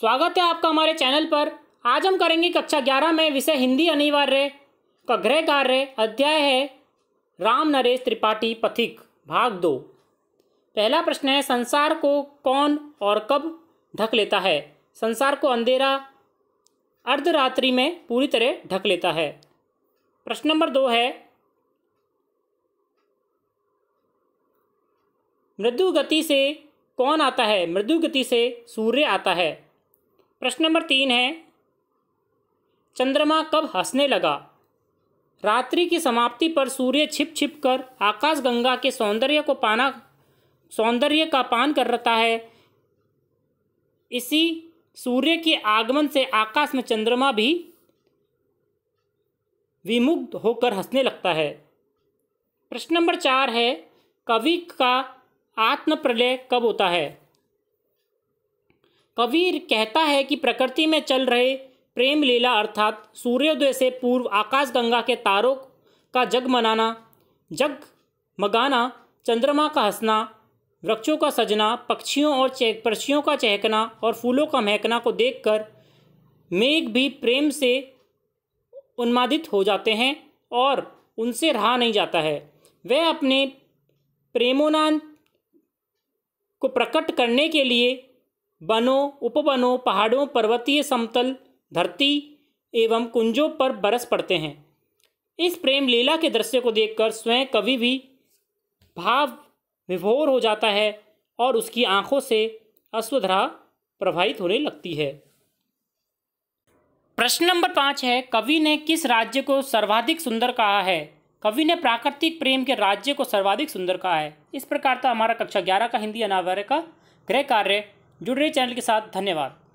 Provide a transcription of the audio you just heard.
स्वागत है आपका हमारे चैनल पर आज हम करेंगे कक्षा ग्यारह में विषय हिंदी अनिवार्य का गृह कार्य अध्याय है राम नरेश त्रिपाठी पथिक भाग दो पहला प्रश्न है संसार को कौन और कब ढक लेता है संसार को अंधेरा अर्धरात्रि में पूरी तरह ढक लेता है प्रश्न नंबर दो है मृदु गति से कौन आता है मृदु गति से सूर्य आता है प्रश्न नंबर तीन है चंद्रमा कब हंसने लगा रात्रि की समाप्ति पर सूर्य छिप छिप कर आकाशगंगा के सौंदर्य को पाना सौंदर्य का पान कर रहा है इसी सूर्य के आगमन से आकाश में चंद्रमा भी विमुग्ध होकर हंसने लगता है प्रश्न नंबर चार है कवि का आत्मप्रलय कब होता है कबीर कहता है कि प्रकृति में चल रहे प्रेम लीला अर्थात सूर्योदय से पूर्व आकाशगंगा के तारों का जग मनाना जग मगाना चंद्रमा का हंसना वृक्षों का सजना पक्षियों और चह पक्षियों का चहकना और फूलों का महकना को देखकर मेघ भी प्रेम से उन्मादित हो जाते हैं और उनसे रहा नहीं जाता है वह अपने प्रेमोनान को प्रकट करने के लिए वनों उपवनों पहाड़ों पर्वतीय समतल धरती एवं कुंजों पर बरस पड़ते हैं इस प्रेम लीला के दृश्य को देखकर स्वयं कवि भी भाव विभोर हो जाता है और उसकी आंखों से अश्वधरा प्रभावित होने लगती है प्रश्न नंबर पाँच है कवि ने किस राज्य को सर्वाधिक सुंदर कहा है कवि ने प्राकृतिक प्रेम के राज्य को सर्वाधिक सुंदर कहा है इस प्रकार था तो हमारा कक्षा ग्यारह का हिंदी अनावर का गृह कार्य जुड़ रहे चैनल के साथ धन्यवाद